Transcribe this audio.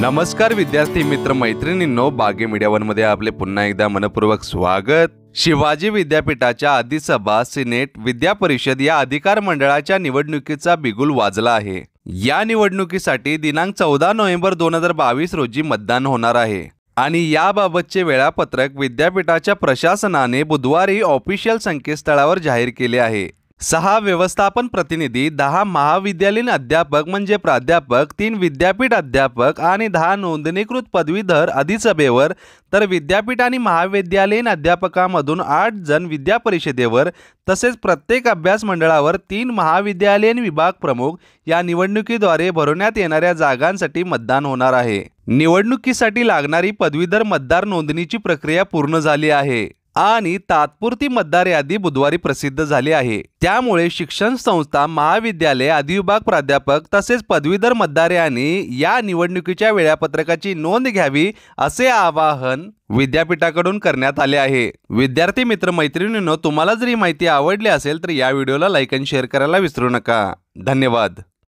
नमस्कार विद्यार्थी मित्र मैत्रिणींनो बागे मध्ये आपले पुन्हा एकदा मनपूर्वक स्वागत शिवाजी विद्यापीठाच्या अधिसभा सिनेट विद्या परिषद या अधिकार मंडळाच्या निवडणुकीचा बिगुल वाजला आहे या निवडणुकीसाठी दिनांक चौदा नोव्हेंबर दोन हजार बावीस रोजी मतदान होणार आहे आणि याबाबतचे वेळापत्रक विद्यापीठाच्या प्रशासनाने बुधवारी ऑफिशियल संकेतस्थळावर जाहीर केले आहे सहा व्यवस्थापन प्रतिनिधी दहा महाविद्यालयीन अध्यापक म्हणजे प्राध्यापक तीन विद्यापीठ अध्यापक आणि दहा नोंदणीकृत पदवीधर अधिसभेवर तर विद्यापीठ आणि महाविद्यालयीन अध्यापकामधून आठ जण विद्यापरिषदेवर तसेच प्रत्येक अभ्यास मंडळावर तीन महाविद्यालयीन विभाग प्रमुख या निवडणुकीद्वारे भरवण्यात येणाऱ्या जागांसाठी मतदान होणार आहे निवडणुकीसाठी लागणारी पदवीधर मतदार नोंदणीची प्रक्रिया पूर्ण झाली आहे आणि तात्पुरती मतदार यादी बुधवारी प्रसिद्ध झाली आहे त्यामुळे शिक्षण संस्था महाविद्यालय अधिविभाग प्राध्यापक तसेच पदवीधर मतदार यांनी या निवडणुकीच्या वेळापत्रकाची नोंद घ्यावी असे आवाहन विद्यापीठाकडून करण्यात आले आहे विद्यार्थी मित्र मैत्रिणींनो तुम्हाला जर ही माहिती आवडली असेल तर या व्हिडिओला लाईक अँड शेअर करायला विसरू नका धन्यवाद